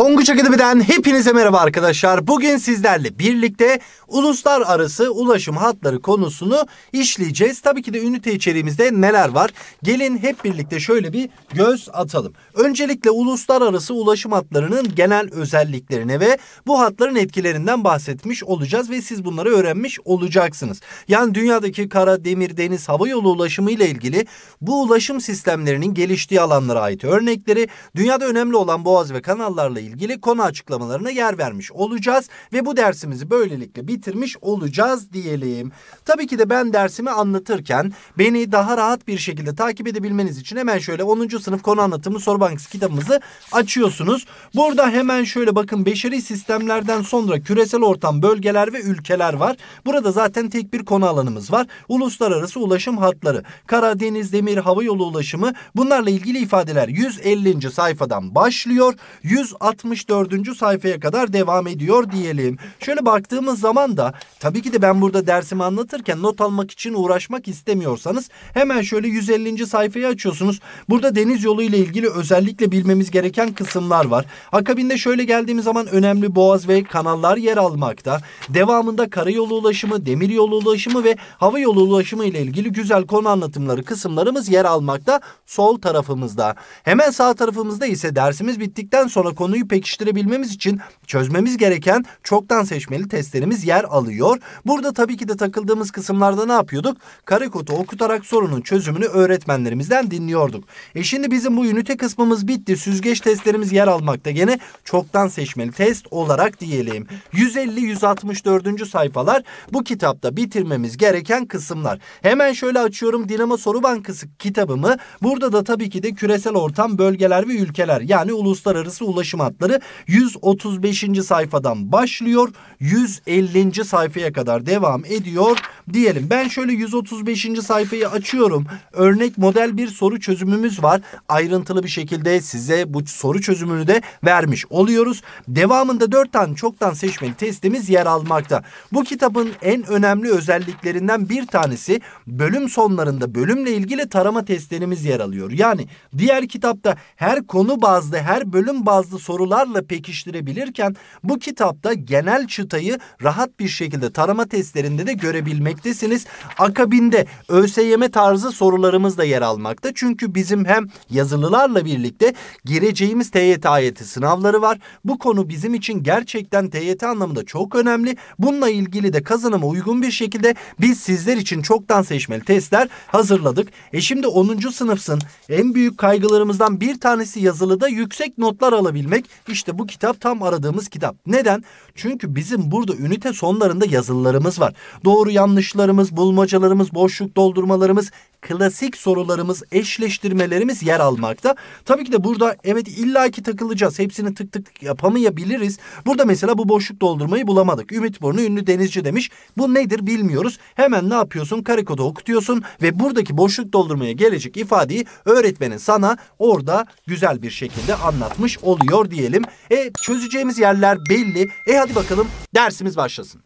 Tonguç Akademi'den hepinize merhaba arkadaşlar. Bugün sizlerle birlikte uluslararası ulaşım hatları konusunu işleyeceğiz. Tabii ki de ünite içeriğimizde neler var? Gelin hep birlikte şöyle bir göz atalım. Öncelikle uluslararası ulaşım hatlarının genel özelliklerine ve bu hatların etkilerinden bahsetmiş olacağız ve siz bunları öğrenmiş olacaksınız. Yani dünyadaki kara, demir, deniz, hava yolu ulaşımı ile ilgili bu ulaşım sistemlerinin geliştiği alanlara ait örnekleri, dünyada önemli olan boğaz ve kanallarla ilgili ilgili konu açıklamalarına yer vermiş olacağız ve bu dersimizi böylelikle bitirmiş olacağız diyelim. Tabii ki de ben dersimi anlatırken beni daha rahat bir şekilde takip edebilmeniz için hemen şöyle 10. sınıf konu anlatımı soru bankası kitabımızı açıyorsunuz. Burada hemen şöyle bakın beşeri sistemlerden sonra küresel ortam bölgeler ve ülkeler var. Burada zaten tek bir konu alanımız var. Uluslararası ulaşım hatları, kara, deniz, demir, hava yolu ulaşımı bunlarla ilgili ifadeler 150. sayfadan başlıyor. 160 64. sayfaya kadar devam ediyor diyelim. Şöyle baktığımız zaman da tabii ki de ben burada dersimi anlatırken not almak için uğraşmak istemiyorsanız hemen şöyle 150. sayfayı açıyorsunuz. Burada deniz yolu ile ilgili özellikle bilmemiz gereken kısımlar var. Akabinde şöyle geldiğimiz zaman önemli boğaz ve kanallar yer almakta. Devamında karayolu ulaşımı, demiryolu ulaşımı ve hava yolu ulaşımı ile ilgili güzel konu anlatımları kısımlarımız yer almakta sol tarafımızda. Hemen sağ tarafımızda ise dersimiz bittikten sonra konuyu soruyu pekiştirebilmemiz için çözmemiz gereken çoktan seçmeli testlerimiz yer alıyor. Burada tabii ki de takıldığımız kısımlarda ne yapıyorduk? Karekotu okutarak sorunun çözümünü öğretmenlerimizden dinliyorduk. E şimdi bizim bu ünite kısmımız bitti. Süzgeç testlerimiz yer almakta. Gene çoktan seçmeli test olarak diyelim. 150-164. sayfalar bu kitapta bitirmemiz gereken kısımlar. Hemen şöyle açıyorum Dinamo Soru Bankası kitabımı. Burada da tabii ki de küresel ortam, bölgeler ve ülkeler yani uluslararası ulaşım teferruatları 135. sayfadan başlıyor. 150. sayfaya kadar devam ediyor diyelim. Ben şöyle 135. sayfayı açıyorum. Örnek model bir soru çözümümüz var. Ayrıntılı bir şekilde size bu soru çözümünü de vermiş oluyoruz. Devamında 4 tane çoktan seçmeli testimiz yer almakta. Bu kitabın en önemli özelliklerinden bir tanesi bölüm sonlarında bölümle ilgili tarama testlerimiz yer alıyor. Yani diğer kitapta her konu bazlı, her bölüm bazlı sorularla pekiştirebilirken bu kitapta genel çıtayı rahat bir şekilde tarama testlerinde de görebilmek görmektesiniz. Akabinde ÖSYM tarzı sorularımız da yer almakta. Çünkü bizim hem yazılılarla birlikte gireceğimiz TYT AYT sınavları var. Bu konu bizim için gerçekten TYT anlamında çok önemli. Bununla ilgili de kazanıma uygun bir şekilde biz sizler için çoktan seçmeli testler hazırladık. E şimdi 10. sınıfsın en büyük kaygılarımızdan bir tanesi yazılıda yüksek notlar alabilmek. İşte bu kitap tam aradığımız kitap. Neden? Çünkü bizim burada ünite sonlarında yazılılarımız var. Doğru yanlış yanlışlarımız, bulmacalarımız, boşluk doldurmalarımız, klasik sorularımız, eşleştirmelerimiz yer almakta. Tabii ki de burada evet illaki takılacağız. Hepsini tık tık yapamayabiliriz. Burada mesela bu boşluk doldurmayı bulamadık. Ümit Burnu ünlü denizci demiş. Bu nedir bilmiyoruz. Hemen ne yapıyorsun? Karikoda okutuyorsun ve buradaki boşluk doldurmaya gelecek ifadeyi öğretmenin sana orada güzel bir şekilde anlatmış oluyor diyelim. E çözeceğimiz yerler belli. E hadi bakalım dersimiz başlasın.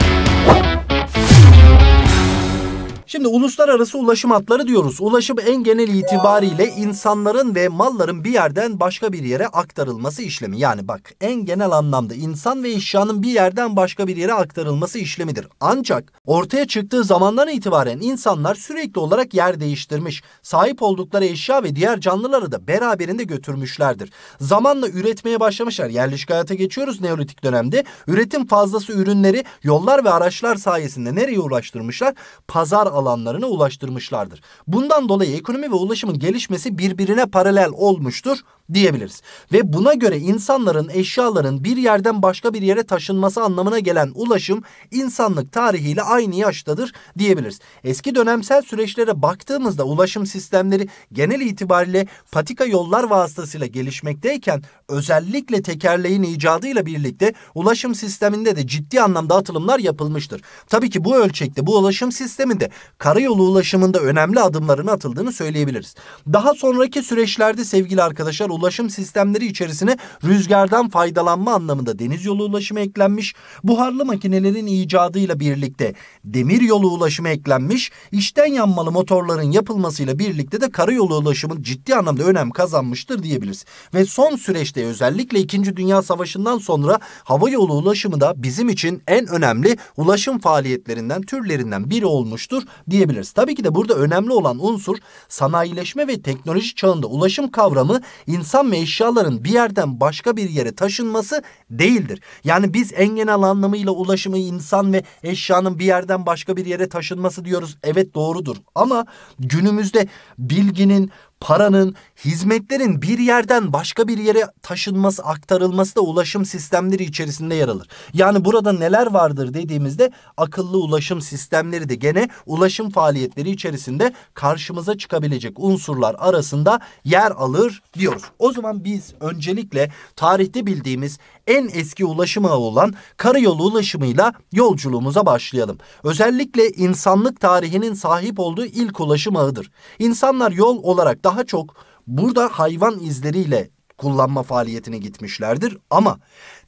Şimdi uluslararası ulaşım hatları diyoruz. Ulaşım en genel itibariyle insanların ve malların bir yerden başka bir yere aktarılması işlemi. Yani bak en genel anlamda insan ve eşyanın bir yerden başka bir yere aktarılması işlemidir. Ancak ortaya çıktığı zamandan itibaren insanlar sürekli olarak yer değiştirmiş. Sahip oldukları eşya ve diğer canlıları da beraberinde götürmüşlerdir. Zamanla üretmeye başlamışlar. Yerleşik hayata geçiyoruz neolitik dönemde. Üretim fazlası ürünleri yollar ve araçlar sayesinde nereye ulaştırmışlar? Pazar alanlarına ulaştırmışlardır. Bundan dolayı ekonomi ve ulaşımın gelişmesi birbirine paralel olmuştur diyebiliriz. Ve buna göre insanların eşyaların bir yerden başka bir yere taşınması anlamına gelen ulaşım insanlık tarihiyle aynı yaştadır diyebiliriz. Eski dönemsel süreçlere baktığımızda ulaşım sistemleri genel itibariyle patika yollar vasıtasıyla gelişmekteyken özellikle tekerleğin icadıyla birlikte ulaşım sisteminde de ciddi anlamda atılımlar yapılmıştır. Tabii ki bu ölçekte bu ulaşım sisteminde karayolu ulaşımında önemli adımların atıldığını söyleyebiliriz. Daha sonraki süreçlerde sevgili arkadaşlar ulaşım sistemleri içerisine rüzgardan faydalanma anlamında deniz yolu ulaşımı eklenmiş. Buharlı makinelerin icadıyla birlikte demir yolu ulaşımı eklenmiş. İçten yanmalı motorların yapılmasıyla birlikte de karayolu ulaşımı ciddi anlamda önem kazanmıştır diyebiliriz. Ve son süreçte özellikle 2. Dünya Savaşı'ndan sonra hava yolu ulaşımı da bizim için en önemli ulaşım faaliyetlerinden, türlerinden biri olmuştur diyebiliriz. Tabii ki de burada önemli olan unsur sanayileşme ve teknoloji çağında ulaşım kavramı insan insan ve eşyaların bir yerden başka bir yere taşınması değildir. Yani biz en genel anlamıyla ulaşımı insan ve eşyanın bir yerden başka bir yere taşınması diyoruz. Evet doğrudur ama günümüzde bilginin, paranın, hizmetlerin bir yerden başka bir yere taşınması, aktarılması da ulaşım sistemleri içerisinde yer alır. Yani burada neler vardır dediğimizde akıllı ulaşım sistemleri de gene ulaşım faaliyetleri içerisinde karşımıza çıkabilecek unsurlar arasında yer alır diyoruz. O zaman biz öncelikle tarihte bildiğimiz en eski ulaşım ağı olan karayolu ulaşımıyla yolculuğumuza başlayalım. Özellikle insanlık tarihinin sahip olduğu ilk ulaşım ağıdır. İnsanlar yol olarak daha daha çok burada hayvan izleriyle kullanma faaliyetine gitmişlerdir ama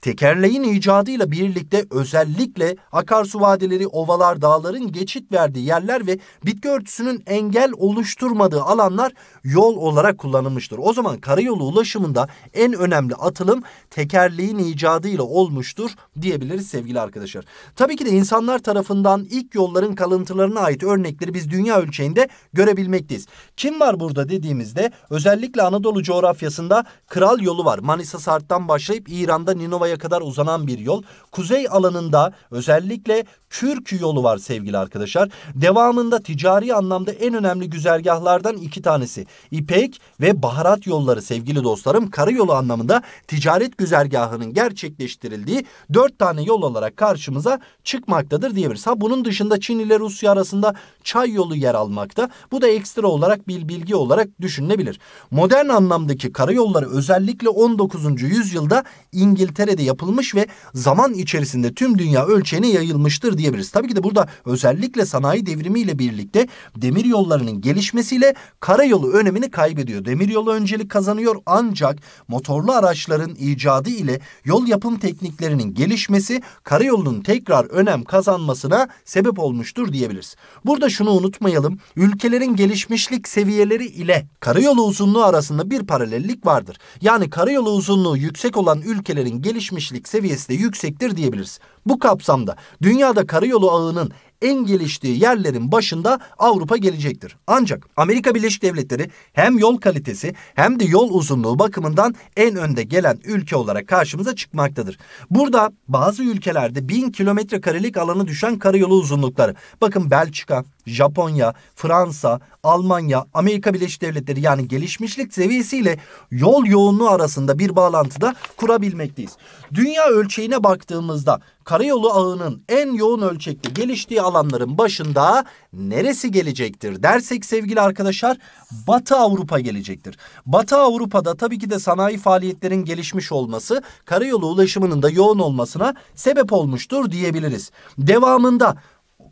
tekerleğin icadıyla birlikte özellikle akarsu vadileri, ovalar, dağların geçit verdiği yerler ve bitki örtüsünün engel oluşturmadığı alanlar yol olarak kullanılmıştır. O zaman karayolu ulaşımında en önemli atılım tekerleğin icadıyla olmuştur diyebiliriz sevgili arkadaşlar. Tabii ki de insanlar tarafından ilk yolların kalıntılarına ait örnekleri biz dünya ölçeğinde görebilmekteyiz. Kim var burada dediğimizde özellikle Anadolu coğrafyasında Kral yolu var. Manisa Sart'tan başlayıp İran'da Ninova'ya kadar uzanan bir yol. Kuzey alanında özellikle Kürk yolu var sevgili arkadaşlar. Devamında ticari anlamda en önemli güzergahlardan iki tanesi. İpek ve baharat yolları sevgili dostlarım. Karayolu anlamında ticaret güzergahının gerçekleştirildiği dört tane yol olarak karşımıza çıkmaktadır diyebiliriz. Ha bunun dışında Çin ile Rusya arasında çay yolu yer almakta. Bu da ekstra olarak bir bilgi olarak düşünülebilir. Modern anlamdaki karayolları özellikle özellikle 19. yüzyılda İngiltere'de yapılmış ve zaman içerisinde tüm dünya ölçeğine yayılmıştır diyebiliriz. Tabii ki de burada özellikle sanayi devrimiyle birlikte demir yollarının gelişmesiyle karayolu önemini kaybediyor. demir yolu öncelik kazanıyor ancak motorlu araçların icadı ile yol yapım tekniklerinin gelişmesi karayolunun tekrar önem kazanmasına sebep olmuştur diyebiliriz. Burada şunu unutmayalım. Ülkelerin gelişmişlik seviyeleri ile karayolu uzunluğu arasında bir paralellik vardır. Yani karayolu uzunluğu yüksek olan ülkelerin gelişmişlik seviyesi de yüksektir diyebiliriz. Bu kapsamda dünyada karayolu ağının en geliştiği yerlerin başında Avrupa gelecektir. Ancak Amerika Birleşik Devletleri hem yol kalitesi hem de yol uzunluğu bakımından en önde gelen ülke olarak karşımıza çıkmaktadır. Burada bazı ülkelerde 1000 kilometre karelik alanı düşen karayolu uzunlukları. Bakın Belçika, Japonya, Fransa, Almanya, Amerika Birleşik Devletleri yani gelişmişlik seviyesiyle yol yoğunluğu arasında bir bağlantıda kurabilmekteyiz. Dünya ölçeğine baktığımızda karayolu ağının en yoğun ölçekte geliştiği alanların başında neresi gelecektir dersek sevgili arkadaşlar Batı Avrupa gelecektir. Batı Avrupa'da tabii ki de sanayi faaliyetlerin gelişmiş olması karayolu ulaşımının da yoğun olmasına sebep olmuştur diyebiliriz. Devamında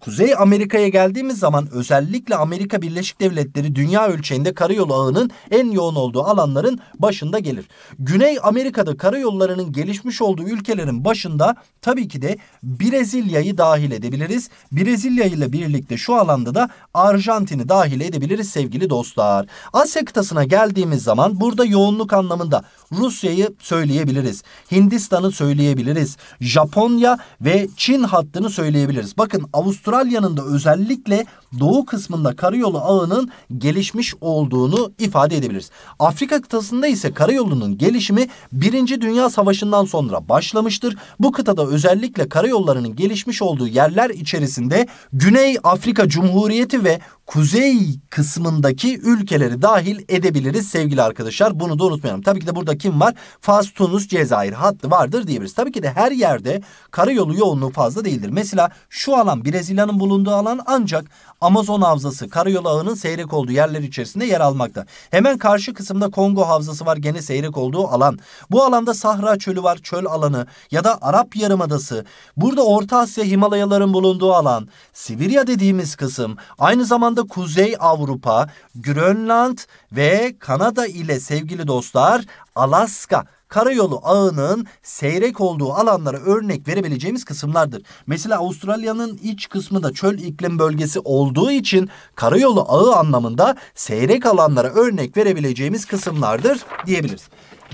Kuzey Amerika'ya geldiğimiz zaman özellikle Amerika Birleşik Devletleri dünya ölçeğinde karayolu ağının en yoğun olduğu alanların başında gelir. Güney Amerika'da karayollarının gelişmiş olduğu ülkelerin başında tabii ki de Brezilya'yı dahil edebiliriz. Brezilya ile birlikte şu alanda da Arjantin'i dahil edebiliriz sevgili dostlar. Asya kıtasına geldiğimiz zaman burada yoğunluk anlamında Rusya'yı söyleyebiliriz. Hindistan'ı söyleyebiliriz. Japonya ve Çin hattını söyleyebiliriz. Bakın Avustralya'nın da özellikle doğu kısmında karayolu ağının gelişmiş olduğunu ifade edebiliriz. Afrika kıtasında ise karayolunun gelişimi 1. Dünya Savaşı'ndan sonra başlamıştır. Bu kıtada özellikle karayollarının gelişmiş olduğu yerler içerisinde Güney Afrika Cumhuriyeti ve kuzey kısmındaki ülkeleri dahil edebiliriz sevgili arkadaşlar. Bunu da unutmayalım. Tabii ki de buradaki kim var? Fas, Tunus, Cezayir hattı vardır diyebiliriz. Tabii ki de her yerde karayolu yoğunluğu fazla değildir. Mesela şu alan Brezilya'nın bulunduğu alan ancak Amazon havzası karayolu ağının seyrek olduğu yerler içerisinde yer almakta. Hemen karşı kısımda Kongo havzası var gene seyrek olduğu alan. Bu alanda Sahra çölü var çöl alanı ya da Arap Yarımadası. Burada Orta Asya Himalayaların bulunduğu alan. Sibirya dediğimiz kısım aynı zamanda Kuzey Avrupa, Grönland ve Kanada ile sevgili dostlar Alaska karayolu ağının seyrek olduğu alanlara örnek verebileceğimiz kısımlardır. Mesela Avustralya'nın iç kısmı da çöl iklim bölgesi olduğu için karayolu ağı anlamında seyrek alanlara örnek verebileceğimiz kısımlardır diyebiliriz.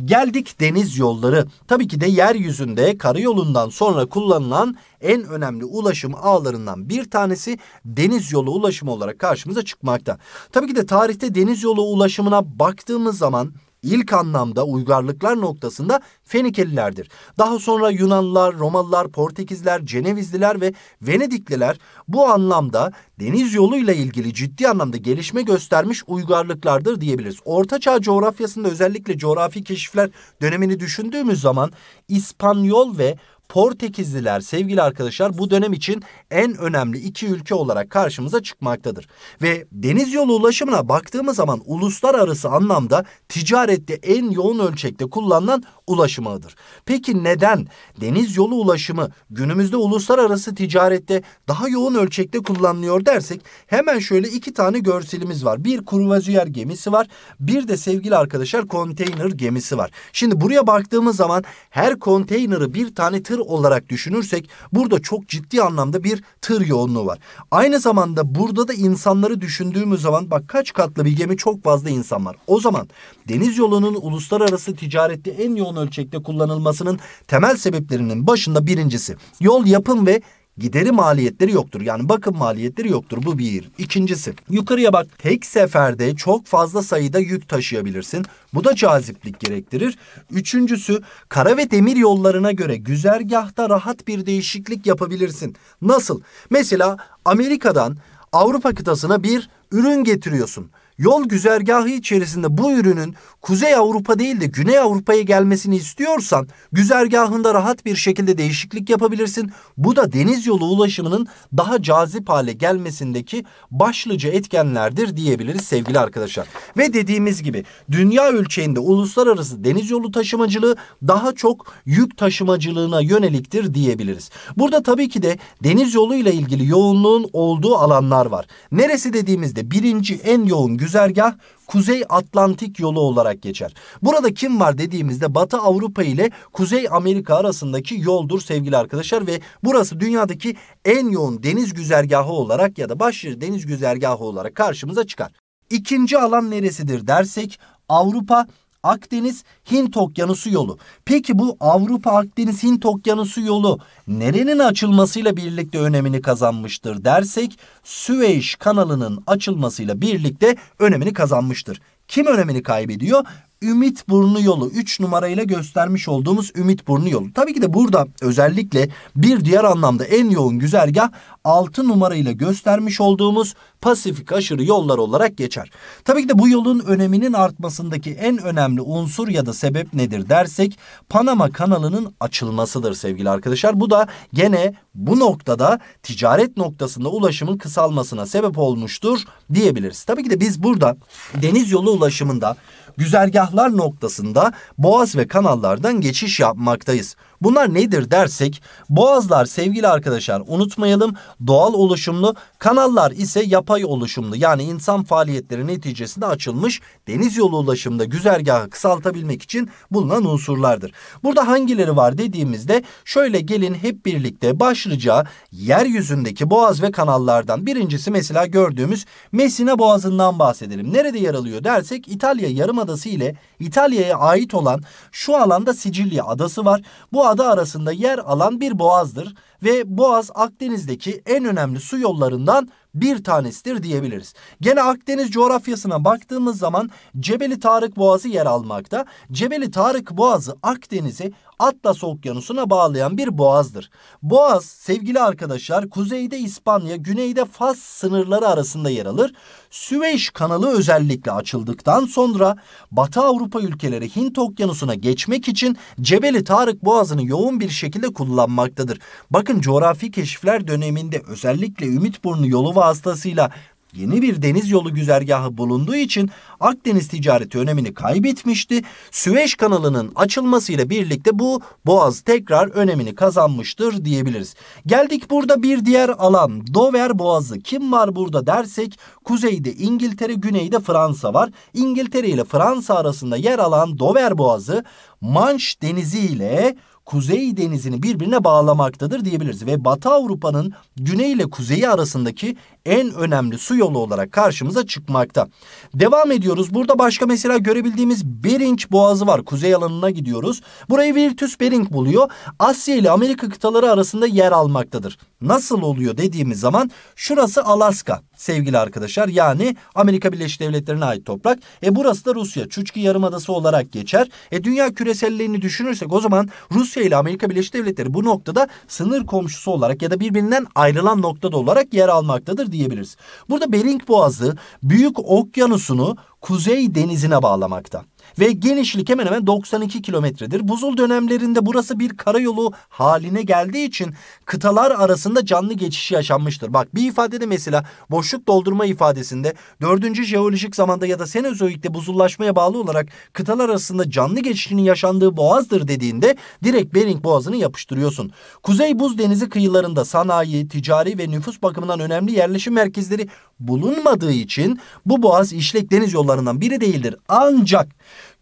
Geldik deniz yolları. Tabii ki de yeryüzünde karayolundan sonra kullanılan en önemli ulaşım ağlarından bir tanesi deniz yolu ulaşımı olarak karşımıza çıkmakta. Tabii ki de tarihte deniz yolu ulaşımına baktığımız zaman ilk anlamda uygarlıklar noktasında Fenikelilerdir. Daha sonra Yunanlılar, Romalılar, Portekizler, Cenevizliler ve Venedikliler bu anlamda deniz yoluyla ilgili ciddi anlamda gelişme göstermiş uygarlıklardır diyebiliriz. Orta Çağ coğrafyasında özellikle coğrafi keşifler dönemini düşündüğümüz zaman İspanyol ve Portekizliler sevgili arkadaşlar bu dönem için en önemli iki ülke olarak karşımıza çıkmaktadır. Ve deniz yolu ulaşımına baktığımız zaman uluslararası anlamda ticarette en yoğun ölçekte kullanılan ulaşım ağıdır. Peki neden deniz yolu ulaşımı günümüzde uluslararası ticarette daha yoğun ölçekte kullanılıyor dersek hemen şöyle iki tane görselimiz var. Bir kurvaziyer gemisi var bir de sevgili arkadaşlar konteyner gemisi var. Şimdi buraya baktığımız zaman her konteyneri bir tane tır olarak düşünürsek burada çok ciddi anlamda bir tır yoğunluğu var. Aynı zamanda burada da insanları düşündüğümüz zaman bak kaç katlı bir gemi çok fazla insan var. O zaman deniz yolunun uluslararası ticarette en yoğun ölçekte kullanılmasının temel sebeplerinin başında birincisi yol yapım ve gideri maliyetleri yoktur. Yani bakım maliyetleri yoktur bu bir. İkincisi yukarıya bak tek seferde çok fazla sayıda yük taşıyabilirsin. Bu da caziplik gerektirir. Üçüncüsü kara ve demir yollarına göre güzergahta rahat bir değişiklik yapabilirsin. Nasıl? Mesela Amerika'dan Avrupa kıtasına bir ürün getiriyorsun yol güzergahı içerisinde bu ürünün Kuzey Avrupa değil de Güney Avrupa'ya gelmesini istiyorsan güzergahında rahat bir şekilde değişiklik yapabilirsin. Bu da deniz yolu ulaşımının daha cazip hale gelmesindeki başlıca etkenlerdir diyebiliriz sevgili arkadaşlar. Ve dediğimiz gibi dünya ölçeğinde uluslararası deniz yolu taşımacılığı daha çok yük taşımacılığına yöneliktir diyebiliriz. Burada tabii ki de deniz yoluyla ilgili yoğunluğun olduğu alanlar var. Neresi dediğimizde birinci en yoğun güzergahı güzergah Kuzey Atlantik yolu olarak geçer. Burada kim var dediğimizde Batı Avrupa ile Kuzey Amerika arasındaki yoldur sevgili arkadaşlar ve burası dünyadaki en yoğun deniz güzergahı olarak ya da başlıca deniz güzergahı olarak karşımıza çıkar. İkinci alan neresidir dersek Avrupa Akdeniz Hint Okyanusu yolu. Peki bu Avrupa Akdeniz Hint Okyanusu yolu nerenin açılmasıyla birlikte önemini kazanmıştır dersek Süveyş kanalının açılmasıyla birlikte önemini kazanmıştır. Kim önemini kaybediyor? Ümit Burnu yolu 3 numarayla göstermiş olduğumuz Ümit Burnu yolu. Tabii ki de burada özellikle bir diğer anlamda en yoğun güzergah 6 numarayla göstermiş olduğumuz Pasifik aşırı yollar olarak geçer. Tabii ki de bu yolun öneminin artmasındaki en önemli unsur ya da sebep nedir dersek Panama kanalının açılmasıdır sevgili arkadaşlar. Bu da gene bu noktada ticaret noktasında ulaşımın kısalmasına sebep olmuştur diyebiliriz. Tabii ki de biz burada deniz yolu ulaşımında güzergahlar noktasında boğaz ve kanallardan geçiş yapmaktayız. Bunlar nedir dersek boğazlar sevgili arkadaşlar unutmayalım doğal oluşumlu kanallar ise yapay oluşumlu yani insan faaliyetleri neticesinde açılmış deniz yolu ulaşımda güzergahı kısaltabilmek için bulunan unsurlardır. Burada hangileri var dediğimizde şöyle gelin hep birlikte başlıca yeryüzündeki boğaz ve kanallardan birincisi mesela gördüğümüz Messina boğazından bahsedelim. Nerede yer alıyor dersek İtalya yarımadası ile İtalya'ya ait olan şu alanda Sicilya adası var. Bu ada arasında yer alan bir boğazdır ve boğaz Akdeniz'deki en önemli su yollarından bir tanesidir diyebiliriz. Gene Akdeniz coğrafyasına baktığımız zaman Cebeli Tarık Boğazı yer almakta. Cebeli Tarık Boğazı Akdeniz'i Atlas Okyanusu'na bağlayan bir boğazdır. Boğaz sevgili arkadaşlar kuzeyde İspanya, güneyde Fas sınırları arasında yer alır. Süveyş kanalı özellikle açıldıktan sonra Batı Avrupa ülkeleri Hint Okyanusu'na geçmek için Cebeli Tarık Boğazı'nı yoğun bir şekilde kullanmaktadır. Bakın coğrafi keşifler döneminde özellikle Ümitburnu yolu vasıtasıyla yeni bir deniz yolu güzergahı bulunduğu için Akdeniz ticareti önemini kaybetmişti. Süveyş kanalının açılmasıyla birlikte bu boğaz tekrar önemini kazanmıştır diyebiliriz. Geldik burada bir diğer alan Dover boğazı. Kim var burada dersek kuzeyde İngiltere, güneyde Fransa var. İngiltere ile Fransa arasında yer alan Dover boğazı Manş denizi ile Kuzey Denizi'ni birbirine bağlamaktadır diyebiliriz ve Batı Avrupa'nın güney ile kuzeyi arasındaki en önemli su yolu olarak karşımıza çıkmakta. Devam ediyoruz. Burada başka mesela görebildiğimiz Bering Boğazı var. Kuzey alanına gidiyoruz. Burayı Virtus Bering buluyor. Asya ile Amerika kıtaları arasında yer almaktadır. Nasıl oluyor dediğimiz zaman şurası Alaska sevgili arkadaşlar. Yani Amerika Birleşik Devletleri'ne ait toprak. E burası da Rusya. Çuçki Yarımadası olarak geçer. E dünya küreselliğini düşünürsek o zaman Rusya ile Amerika Birleşik Devletleri bu noktada sınır komşusu olarak ya da birbirinden ayrılan noktada olarak yer almaktadır diyebiliriz. Burada Bering Boğazı Büyük Okyanusu'nu Kuzey Denizi'ne bağlamakta ve genişlik hemen hemen 92 kilometredir. Buzul dönemlerinde burası bir karayolu haline geldiği için kıtalar arasında canlı geçişi yaşanmıştır. Bak bir ifadede mesela boşluk doldurma ifadesinde 4. jeolojik zamanda ya da Senozoik'te buzullaşmaya bağlı olarak kıtalar arasında canlı geçişinin yaşandığı boğazdır dediğinde direkt Bering Boğazı'nı yapıştırıyorsun. Kuzey Buz Denizi kıyılarında sanayi, ticari ve nüfus bakımından önemli yerleşim merkezleri bulunmadığı için bu boğaz işlek deniz yollarından biri değildir. Ancak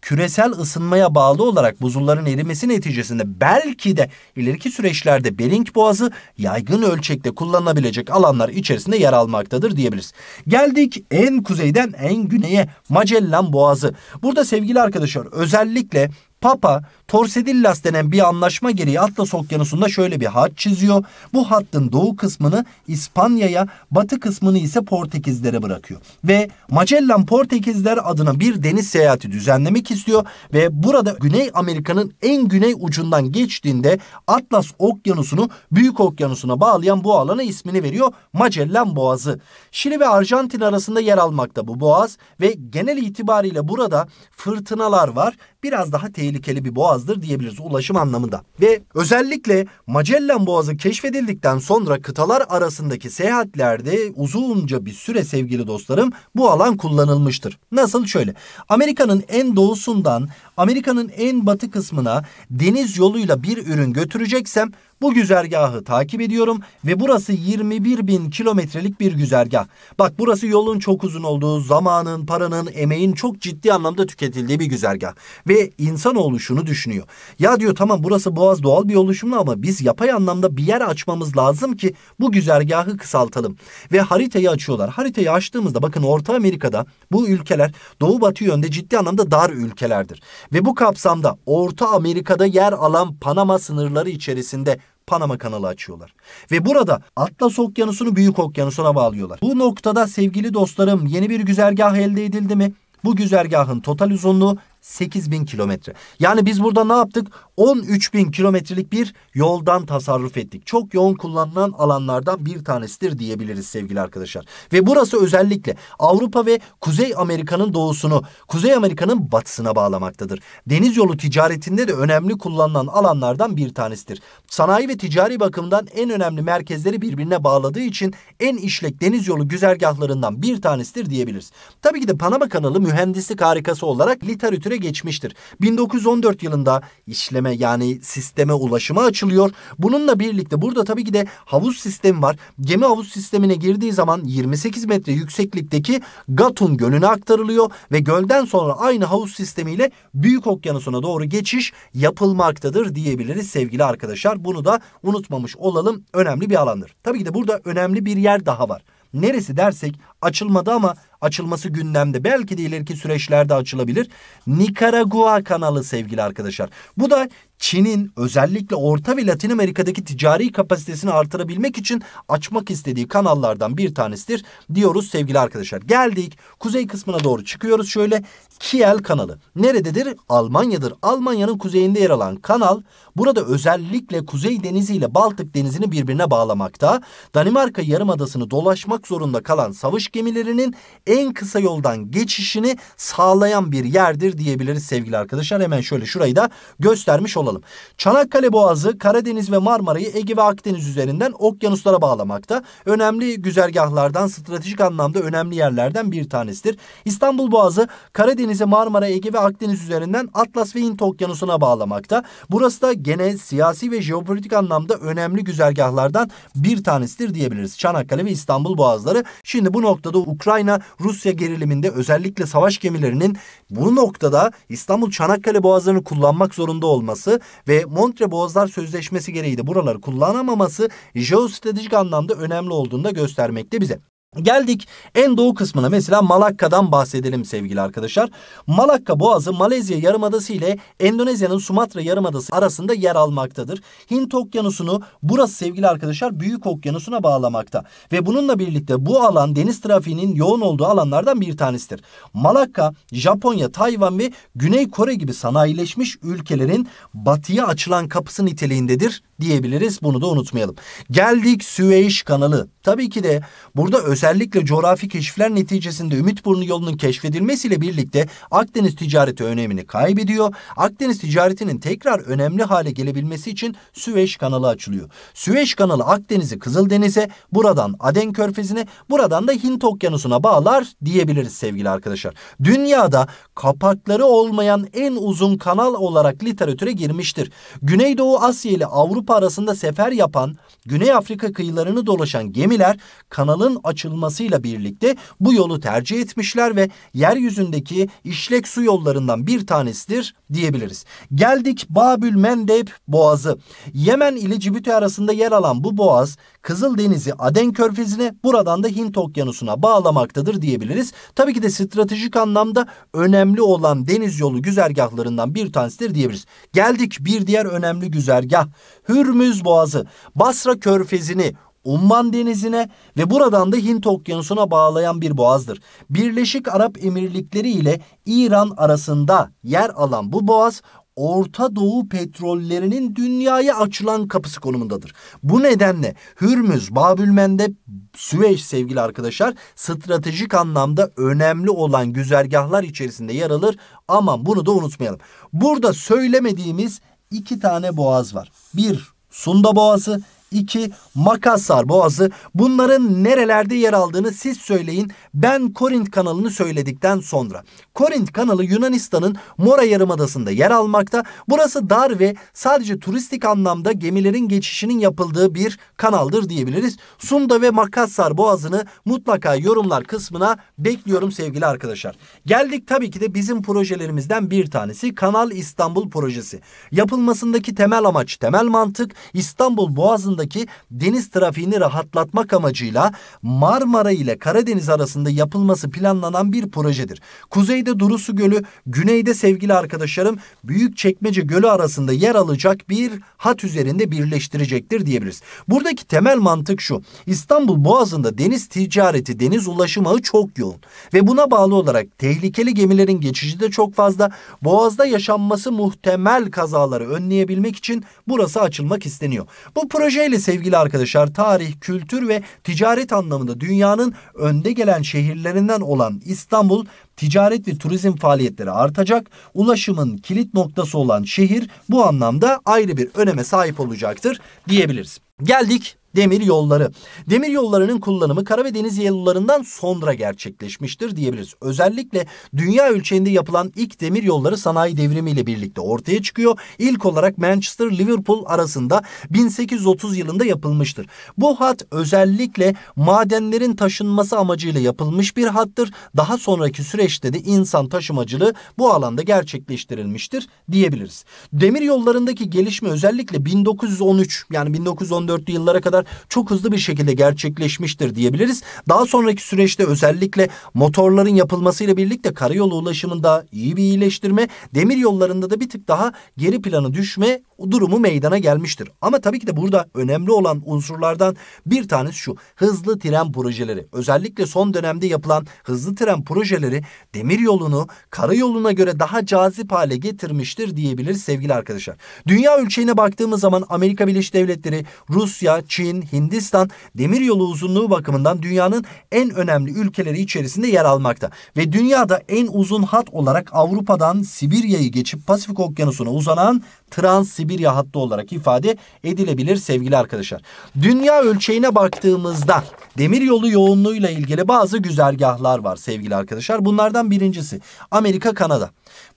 küresel ısınmaya bağlı olarak buzulların erimesi neticesinde belki de ileriki süreçlerde Bering Boğazı yaygın ölçekte kullanılabilecek alanlar içerisinde yer almaktadır diyebiliriz. Geldik en kuzeyden en güneye Magellan Boğazı. Burada sevgili arkadaşlar özellikle Papa Torsedillas denen bir anlaşma gereği Atlas Okyanusu'nda şöyle bir hat çiziyor. Bu hattın doğu kısmını İspanya'ya, batı kısmını ise Portekizlere bırakıyor. Ve Magellan Portekizler adına bir deniz seyahati düzenlemek istiyor ve burada Güney Amerika'nın en güney ucundan geçtiğinde Atlas Okyanusu'nu Büyük Okyanusu'na bağlayan bu alana ismini veriyor Magellan Boğazı. Şili ve Arjantin arasında yer almakta bu boğaz ve genel itibariyle burada fırtınalar var. Biraz daha tehlikeli tehlikeli bir boğazdır diyebiliriz ulaşım anlamında. Ve özellikle Magellan Boğazı keşfedildikten sonra kıtalar arasındaki seyahatlerde uzunca bir süre sevgili dostlarım bu alan kullanılmıştır. Nasıl? Şöyle. Amerika'nın en doğusundan Amerika'nın en batı kısmına deniz yoluyla bir ürün götüreceksem bu güzergahı takip ediyorum ve burası 21 bin kilometrelik bir güzergah. Bak burası yolun çok uzun olduğu, zamanın, paranın, emeğin çok ciddi anlamda tüketildiği bir güzergah. Ve insanoğlu şunu düşünüyor. Ya diyor tamam burası boğaz doğal bir oluşumlu ama biz yapay anlamda bir yer açmamız lazım ki bu güzergahı kısaltalım. Ve haritayı açıyorlar. Haritayı açtığımızda bakın Orta Amerika'da bu ülkeler doğu batı yönde ciddi anlamda dar ülkelerdir. Ve bu kapsamda Orta Amerika'da yer alan Panama sınırları içerisinde Panama kanalı açıyorlar. Ve burada Atlas Okyanusu'nu Büyük Okyanusu'na bağlıyorlar. Bu noktada sevgili dostlarım yeni bir güzergah elde edildi mi? Bu güzergahın total uzunluğu 8000 kilometre. Yani biz burada ne yaptık? 13 bin kilometrelik bir yoldan tasarruf ettik. Çok yoğun kullanılan alanlardan bir tanesidir diyebiliriz sevgili arkadaşlar. Ve burası özellikle Avrupa ve Kuzey Amerika'nın doğusunu, Kuzey Amerika'nın batısına bağlamaktadır. Deniz yolu ticaretinde de önemli kullanılan alanlardan bir tanesidir. Sanayi ve ticari bakımdan en önemli merkezleri birbirine bağladığı için en işlek deniz yolu güzergahlarından bir tanesidir diyebiliriz. Tabii ki de Panama kanalı mühendislik harikası olarak literatüre geçmiştir. 1914 yılında işleme sisteme yani sisteme ulaşıma açılıyor. Bununla birlikte burada tabii ki de havuz sistemi var. Gemi havuz sistemine girdiği zaman 28 metre yükseklikteki Gatun Gölü'ne aktarılıyor ve gölden sonra aynı havuz sistemiyle Büyük Okyanusu'na doğru geçiş yapılmaktadır diyebiliriz sevgili arkadaşlar. Bunu da unutmamış olalım. Önemli bir alandır. Tabii ki de burada önemli bir yer daha var. Neresi dersek açılmadı ama açılması gündemde. Belki de ileriki süreçlerde açılabilir. Nikaragua kanalı sevgili arkadaşlar. Bu da Çin'in özellikle Orta ve Latin Amerika'daki ticari kapasitesini artırabilmek için açmak istediği kanallardan bir tanesidir diyoruz sevgili arkadaşlar. Geldik kuzey kısmına doğru çıkıyoruz şöyle Kiel kanalı. Nerededir? Almanya'dır. Almanya'nın kuzeyinde yer alan kanal burada özellikle Kuzey Denizi ile Baltık Denizi'ni birbirine bağlamakta. Danimarka Yarımadası'nı dolaşmak zorunda kalan savaş gemilerinin en kısa yoldan geçişini sağlayan bir yerdir diyebiliriz sevgili arkadaşlar. Hemen şöyle şurayı da göstermiş olalım. Çanakkale Boğazı Karadeniz ve Marmara'yı Ege ve Akdeniz üzerinden okyanuslara bağlamakta. Önemli güzergahlardan stratejik anlamda önemli yerlerden bir tanesidir. İstanbul Boğazı Karadeniz'e Marmara, Ege ve Akdeniz üzerinden Atlas ve Hint okyanusuna bağlamakta. Burası da gene siyasi ve jeopolitik anlamda önemli güzergahlardan bir tanesidir diyebiliriz. Çanakkale ve İstanbul Boğazları. Şimdi bu nokta noktada Ukrayna-Rusya geriliminde özellikle savaş gemilerinin bu noktada İstanbul-Çanakkale boğazlarını kullanmak zorunda olması ve Montre Boğazlar Sözleşmesi gereği de buraları kullanamaması jeostratejik anlamda önemli olduğunu da göstermekte bize. Geldik en doğu kısmına mesela Malakka'dan bahsedelim sevgili arkadaşlar. Malakka Boğazı Malezya Yarımadası ile Endonezya'nın Sumatra Yarımadası arasında yer almaktadır. Hint Okyanusu'nu burası sevgili arkadaşlar Büyük Okyanusu'na bağlamakta. Ve bununla birlikte bu alan deniz trafiğinin yoğun olduğu alanlardan bir tanesidir. Malakka, Japonya, Tayvan ve Güney Kore gibi sanayileşmiş ülkelerin batıya açılan kapısı niteliğindedir diyebiliriz. Bunu da unutmayalım. Geldik Süveyş kanalı. Tabii ki de burada öz Özellikle coğrafi keşifler neticesinde Ümit Burnu yolunun keşfedilmesiyle birlikte Akdeniz ticareti önemini kaybediyor. Akdeniz ticaretinin tekrar önemli hale gelebilmesi için Süveyş kanalı açılıyor. Süveyş kanalı Akdeniz'i Kızıldeniz'e, buradan Aden Körfezi'ne, buradan da Hint Okyanusu'na bağlar diyebiliriz sevgili arkadaşlar. Dünyada kapakları olmayan en uzun kanal olarak literatüre girmiştir. Güneydoğu Asya ile Avrupa arasında sefer yapan Güney Afrika kıyılarını dolaşan gemiler kanalın açılmasıyla birlikte bu yolu tercih etmişler ve yeryüzündeki işlek su yollarından bir tanesidir diyebiliriz. Geldik Babül Mendeb Boğazı. Yemen ile Cibüti arasında yer alan bu boğaz Kızıldeniz'i Aden Körfezi'ne buradan da Hint Okyanusu'na bağlamaktadır diyebiliriz. Tabii ki de stratejik anlamda önemli olan deniz yolu güzergahlarından bir tanesidir diyebiliriz. Geldik bir diğer önemli güzergah Hürmüz Boğazı. Basra körfezini Umman Denizi'ne ve buradan da Hint Okyanusu'na bağlayan bir boğazdır. Birleşik Arap Emirlikleri ile İran arasında yer alan bu boğaz Orta Doğu petrollerinin dünyaya açılan kapısı konumundadır. Bu nedenle Hürmüz, Babülmendeb, Süveyş sevgili arkadaşlar stratejik anlamda önemli olan güzergahlar içerisinde yer alır. Ama bunu da unutmayalım. Burada söylemediğimiz iki tane boğaz var. Bir Sunda Boğazı, 2. Makassar Boğazı. Bunların nerelerde yer aldığını siz söyleyin. Ben Korint kanalını söyledikten sonra. Korint kanalı Yunanistan'ın Mora Yarımadası'nda yer almakta. Burası dar ve sadece turistik anlamda gemilerin geçişinin yapıldığı bir kanaldır diyebiliriz. Sunda ve Makassar Boğazı'nı mutlaka yorumlar kısmına bekliyorum sevgili arkadaşlar. Geldik tabii ki de bizim projelerimizden bir tanesi Kanal İstanbul projesi. Yapılmasındaki temel amaç, temel mantık İstanbul Boğazı'nda arasındaki deniz trafiğini rahatlatmak amacıyla Marmara ile Karadeniz arasında yapılması planlanan bir projedir. Kuzeyde Durusu Gölü, güneyde sevgili arkadaşlarım Büyük Çekmece Gölü arasında yer alacak bir hat üzerinde birleştirecektir diyebiliriz. Buradaki temel mantık şu. İstanbul Boğazı'nda deniz ticareti, deniz ulaşım ağı çok yoğun ve buna bağlı olarak tehlikeli gemilerin geçişi de çok fazla. Boğaz'da yaşanması muhtemel kazaları önleyebilmek için burası açılmak isteniyor. Bu proje. Dolayısıyla sevgili arkadaşlar tarih, kültür ve ticaret anlamında dünyanın önde gelen şehirlerinden olan İstanbul ticaret ve turizm faaliyetleri artacak. Ulaşımın kilit noktası olan şehir bu anlamda ayrı bir öneme sahip olacaktır diyebiliriz. Geldik Demir yolları. Demir yollarının kullanımı kara ve deniz yollarından sonra gerçekleşmiştir diyebiliriz. Özellikle dünya ölçeğinde yapılan ilk demir yolları sanayi devrimiyle birlikte ortaya çıkıyor. İlk olarak Manchester Liverpool arasında 1830 yılında yapılmıştır. Bu hat özellikle madenlerin taşınması amacıyla yapılmış bir hattır. Daha sonraki süreçte de insan taşımacılığı bu alanda gerçekleştirilmiştir diyebiliriz. Demir yollarındaki gelişme özellikle 1913 yani 1914 yıllara kadar çalışmalar çok hızlı bir şekilde gerçekleşmiştir diyebiliriz. Daha sonraki süreçte özellikle motorların yapılmasıyla birlikte karayolu ulaşımında iyi bir iyileştirme, demir yollarında da bir tık daha geri planı düşme durumu meydana gelmiştir. Ama tabii ki de burada önemli olan unsurlardan bir tanesi şu. Hızlı tren projeleri. Özellikle son dönemde yapılan hızlı tren projeleri demir yolunu karayoluna göre daha cazip hale getirmiştir diyebiliriz sevgili arkadaşlar. Dünya ölçeğine baktığımız zaman Amerika Birleşik Devletleri, Rusya, Çin, Çin, Hindistan demiryolu uzunluğu bakımından dünyanın en önemli ülkeleri içerisinde yer almakta. Ve dünyada en uzun hat olarak Avrupa'dan Sibirya'yı geçip Pasifik Okyanusu'na uzanan Trans-Sibirya hattı olarak ifade edilebilir sevgili arkadaşlar. Dünya ölçeğine baktığımızda demiryolu yoğunluğuyla ilgili bazı güzergahlar var sevgili arkadaşlar. Bunlardan birincisi Amerika, Kanada.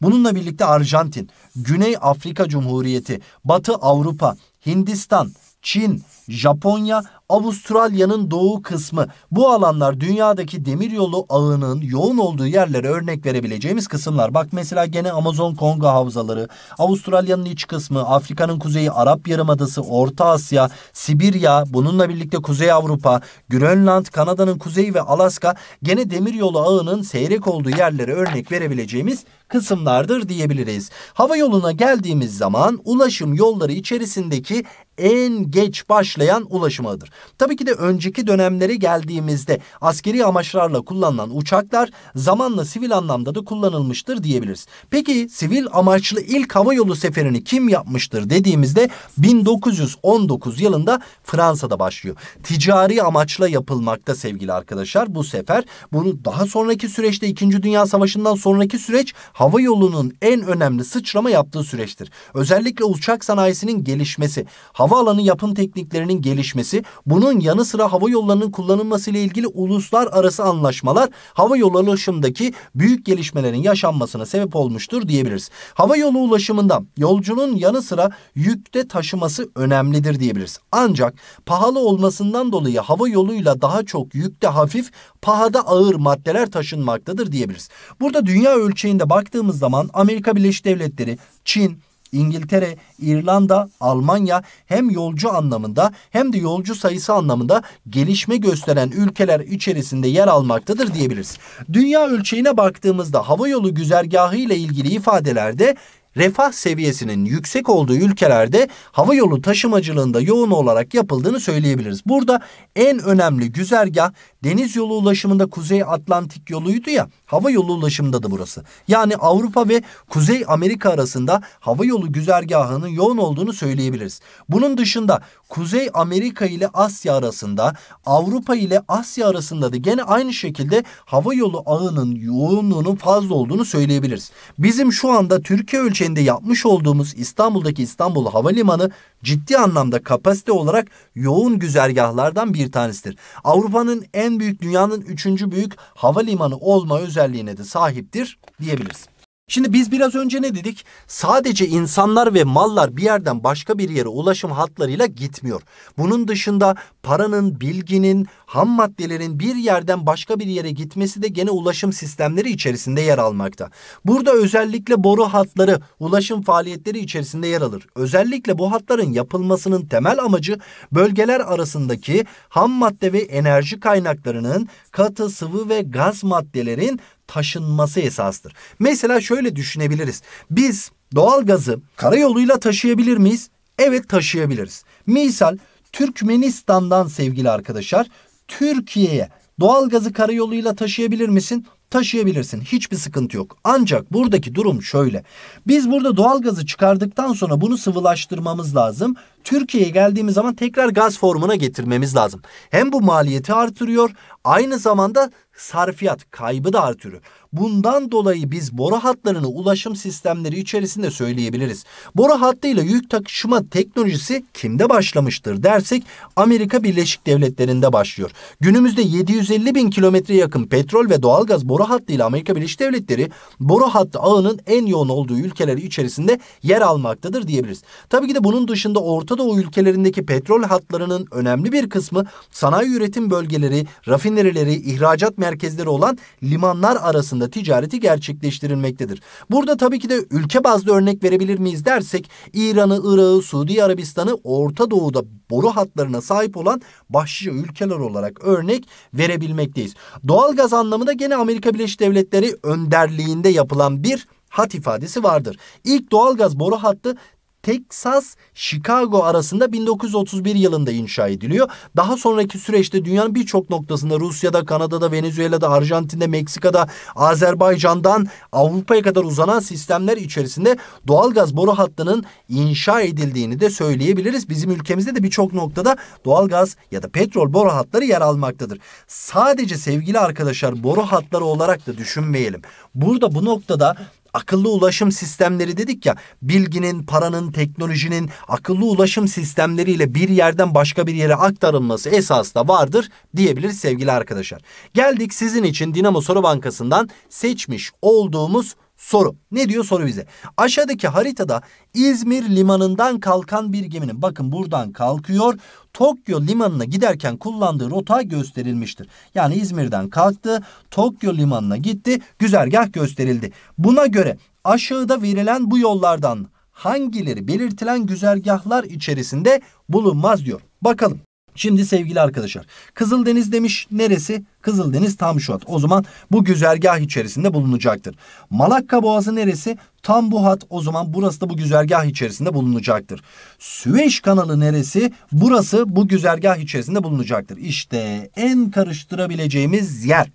Bununla birlikte Arjantin, Güney Afrika Cumhuriyeti, Batı Avrupa, Hindistan, Çin, Japonya, Avustralya'nın doğu kısmı. Bu alanlar dünyadaki demiryolu ağının yoğun olduğu yerlere örnek verebileceğimiz kısımlar. Bak mesela gene Amazon Kongo havzaları, Avustralya'nın iç kısmı, Afrika'nın kuzeyi Arap Yarımadası, Orta Asya, Sibirya, bununla birlikte Kuzey Avrupa, Grönland, Kanada'nın kuzeyi ve Alaska gene demiryolu ağının seyrek olduğu yerlere örnek verebileceğimiz kısımlardır diyebiliriz. Hava yoluna geldiğimiz zaman ulaşım yolları içerisindeki en geç baş işleyen ulaşım ağıdır. Tabii ki de önceki dönemlere geldiğimizde askeri amaçlarla kullanılan uçaklar zamanla sivil anlamda da kullanılmıştır diyebiliriz. Peki sivil amaçlı ilk hava yolu seferini kim yapmıştır dediğimizde 1919 yılında Fransa'da başlıyor. Ticari amaçla yapılmakta sevgili arkadaşlar bu sefer. Bunu daha sonraki süreçte 2. Dünya Savaşı'ndan sonraki süreç hava yolunun en önemli sıçrama yaptığı süreçtir. Özellikle uçak sanayisinin gelişmesi, havaalanı yapım teknikleri sistemlerinin gelişmesi, bunun yanı sıra hava yollarının kullanılması ile ilgili uluslararası anlaşmalar hava yolu ulaşımındaki büyük gelişmelerin yaşanmasına sebep olmuştur diyebiliriz. Hava yolu ulaşımında yolcunun yanı sıra yükte taşıması önemlidir diyebiliriz. Ancak pahalı olmasından dolayı hava yoluyla daha çok yükte hafif, pahada ağır maddeler taşınmaktadır diyebiliriz. Burada dünya ölçeğinde baktığımız zaman Amerika Birleşik Devletleri, Çin, İngiltere, İrlanda, Almanya hem yolcu anlamında hem de yolcu sayısı anlamında gelişme gösteren ülkeler içerisinde yer almaktadır diyebiliriz. Dünya ölçeğine baktığımızda havayolu güzergahı ile ilgili ifadelerde refah seviyesinin yüksek olduğu ülkelerde hava yolu taşımacılığında yoğun olarak yapıldığını söyleyebiliriz. Burada en önemli güzergah deniz yolu ulaşımında Kuzey Atlantik yoluydu ya hava yolu ulaşımında da burası. Yani Avrupa ve Kuzey Amerika arasında hava yolu güzergahının yoğun olduğunu söyleyebiliriz. Bunun dışında Kuzey Amerika ile Asya arasında Avrupa ile Asya arasında da gene aynı şekilde hava yolu ağının yoğunluğunun fazla olduğunu söyleyebiliriz. Bizim şu anda Türkiye ölçeğinde yapmış olduğumuz İstanbul'daki İstanbul Havalimanı ciddi anlamda kapasite olarak yoğun güzergahlardan bir tanesidir. Avrupa'nın en büyük dünyanın üçüncü büyük havalimanı olma özelliğine de sahiptir diyebiliriz. Şimdi biz biraz önce ne dedik? Sadece insanlar ve mallar bir yerden başka bir yere ulaşım hatlarıyla gitmiyor. Bunun dışında paranın, bilginin, ham maddelerin bir yerden başka bir yere gitmesi de gene ulaşım sistemleri içerisinde yer almakta. Burada özellikle boru hatları ulaşım faaliyetleri içerisinde yer alır. Özellikle bu hatların yapılmasının temel amacı bölgeler arasındaki ham madde ve enerji kaynaklarının katı, sıvı ve gaz maddelerin taşınması esastır. Mesela şöyle düşünebiliriz. Biz doğal gazı karayoluyla taşıyabilir miyiz? Evet taşıyabiliriz. Misal Türkmenistan'dan sevgili arkadaşlar Türkiye'ye doğal gazı karayoluyla taşıyabilir misin? Taşıyabilirsin. Hiçbir sıkıntı yok. Ancak buradaki durum şöyle. Biz burada doğal gazı çıkardıktan sonra bunu sıvılaştırmamız lazım. Türkiye'ye geldiğimiz zaman tekrar gaz formuna getirmemiz lazım. Hem bu maliyeti artırıyor aynı zamanda sarfiyat kaybı da artırır. Bundan dolayı biz boru hatlarını ulaşım sistemleri içerisinde söyleyebiliriz. Boru hattıyla yük taşıma teknolojisi kimde başlamıştır dersek Amerika Birleşik Devletleri'nde başlıyor. Günümüzde 750 bin kilometre yakın petrol ve doğalgaz boru hattıyla Amerika Birleşik Devletleri boru hattı ağının en yoğun olduğu ülkeleri içerisinde yer almaktadır diyebiliriz. Tabii ki de bunun dışında Orta Doğu ülkelerindeki petrol hatlarının önemli bir kısmı sanayi üretim bölgeleri, rafinerileri, ihracat merkezleri olan limanlar arasında ticareti gerçekleştirilmektedir. Burada tabii ki de ülke bazlı örnek verebilir miyiz dersek İran'ı, Irak'ı, Suudi Arabistan'ı Orta Doğu'da boru hatlarına sahip olan başlıca ülkeler olarak örnek verebilmekteyiz. Doğalgaz anlamında gene Amerika Birleşik Devletleri önderliğinde yapılan bir hat ifadesi vardır. İlk doğalgaz boru hattı Texas, Chicago arasında 1931 yılında inşa ediliyor. Daha sonraki süreçte dünyanın birçok noktasında Rusya'da, Kanada'da, Venezuela'da, Arjantin'de, Meksika'da, Azerbaycan'dan Avrupa'ya kadar uzanan sistemler içerisinde doğal gaz boru hattının inşa edildiğini de söyleyebiliriz. Bizim ülkemizde de birçok noktada doğal gaz ya da petrol boru hatları yer almaktadır. Sadece sevgili arkadaşlar boru hatları olarak da düşünmeyelim. Burada bu noktada akıllı ulaşım sistemleri dedik ya bilginin, paranın, teknolojinin akıllı ulaşım sistemleriyle bir yerden başka bir yere aktarılması esas da vardır diyebiliriz sevgili arkadaşlar. Geldik sizin için Dinamo Soru Bankası'ndan seçmiş olduğumuz Soru. Ne diyor soru bize? Aşağıdaki haritada İzmir limanından kalkan bir geminin bakın buradan kalkıyor. Tokyo limanına giderken kullandığı rota gösterilmiştir. Yani İzmir'den kalktı, Tokyo limanına gitti, güzergah gösterildi. Buna göre aşağıda verilen bu yollardan hangileri belirtilen güzergahlar içerisinde bulunmaz diyor. Bakalım. Şimdi sevgili arkadaşlar Kızıldeniz demiş neresi? Kızıldeniz tam şu hat. O zaman bu güzergah içerisinde bulunacaktır. Malakka Boğazı neresi? Tam bu hat o zaman burası da bu güzergah içerisinde bulunacaktır. Süveyş kanalı neresi? Burası bu güzergah içerisinde bulunacaktır. İşte en karıştırabileceğimiz yer.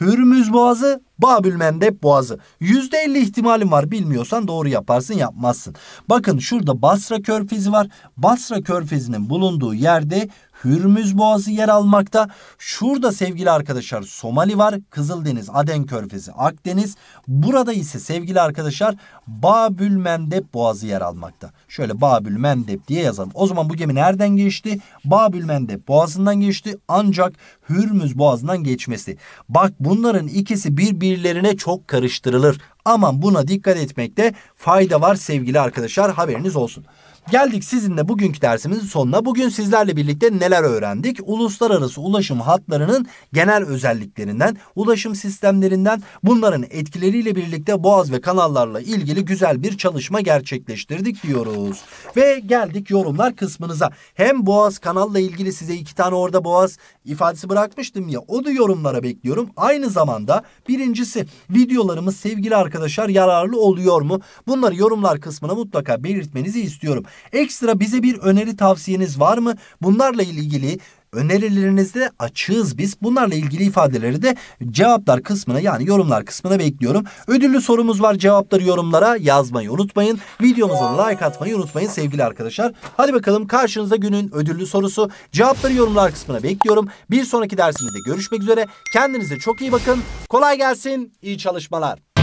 Hürmüz Boğazı, Babülmendep Boğazı. Yüzde elli ihtimalim var. Bilmiyorsan doğru yaparsın yapmazsın. Bakın şurada Basra Körfezi var. Basra Körfezi'nin bulunduğu yerde Hürmüz Boğazı yer almakta. Şurada sevgili arkadaşlar Somali var. Kızıldeniz, Aden Körfezi, Akdeniz. Burada ise sevgili arkadaşlar Babül Mendeb Boğazı yer almakta. Şöyle Babül Mendeb diye yazalım. O zaman bu gemi nereden geçti? Babül Mendeb Boğazı'ndan geçti. Ancak Hürmüz Boğazı'ndan geçmesi. Bak bunların ikisi birbirlerine çok karıştırılır. Aman buna dikkat etmekte fayda var sevgili arkadaşlar haberiniz olsun. Geldik sizinle bugünkü dersimizin sonuna. Bugün sizlerle birlikte neler öğrendik? Uluslararası ulaşım hatlarının genel özelliklerinden, ulaşım sistemlerinden, bunların etkileriyle birlikte boğaz ve kanallarla ilgili güzel bir çalışma gerçekleştirdik diyoruz. Ve geldik yorumlar kısmınıza. Hem boğaz kanalla ilgili size iki tane orada boğaz ifadesi bırakmıştım ya onu yorumlara bekliyorum. Aynı zamanda birincisi videolarımız sevgili arkadaşlar yararlı oluyor mu? Bunları yorumlar kısmına mutlaka belirtmenizi istiyorum. Ekstra bize bir öneri tavsiyeniz var mı? Bunlarla ilgili önerilerinizde açığız biz. Bunlarla ilgili ifadeleri de cevaplar kısmına yani yorumlar kısmına bekliyorum. Ödüllü sorumuz var cevapları yorumlara yazmayı unutmayın. Videomuza like atmayı unutmayın sevgili arkadaşlar. Hadi bakalım karşınızda günün ödüllü sorusu. Cevapları yorumlar kısmına bekliyorum. Bir sonraki dersimizde görüşmek üzere. Kendinize çok iyi bakın. Kolay gelsin. İyi çalışmalar.